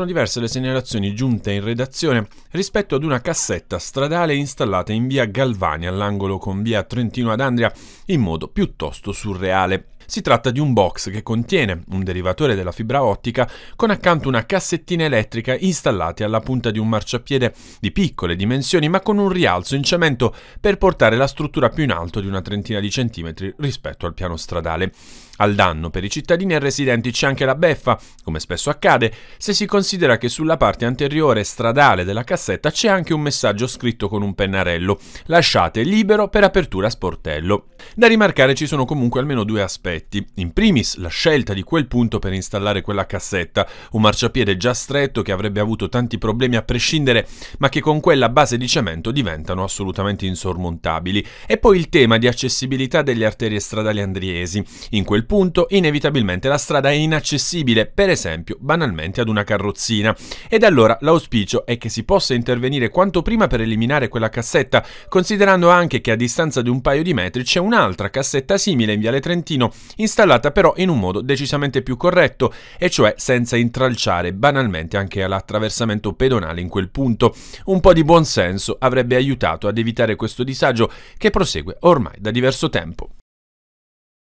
sono diverse le segnalazioni giunte in redazione rispetto ad una cassetta stradale installata in via Galvani all'angolo con via Trentino ad Andria in modo piuttosto surreale. Si tratta di un box che contiene un derivatore della fibra ottica con accanto una cassettina elettrica installati alla punta di un marciapiede di piccole dimensioni ma con un rialzo in cemento per portare la struttura più in alto di una trentina di centimetri rispetto al piano stradale. Al danno per i cittadini e residenti c'è anche la beffa, come spesso accade, se si considera che sulla parte anteriore stradale della cassetta c'è anche un messaggio scritto con un pennarello, lasciate libero per apertura sportello. Da rimarcare ci sono comunque almeno due aspetti aspetti. In primis la scelta di quel punto per installare quella cassetta, un marciapiede già stretto che avrebbe avuto tanti problemi a prescindere, ma che con quella base di cemento diventano assolutamente insormontabili. E poi il tema di accessibilità delle arterie stradali andriesi. In quel punto inevitabilmente la strada è inaccessibile, per esempio banalmente ad una carrozzina. Ed allora l'auspicio è che si possa intervenire quanto prima per eliminare quella cassetta, considerando anche che a distanza di un paio di metri c'è un'altra cassetta simile in Viale Trentino installata però in un modo decisamente più corretto, e cioè senza intralciare banalmente anche l'attraversamento pedonale in quel punto. Un po' di buonsenso avrebbe aiutato ad evitare questo disagio che prosegue ormai da diverso tempo.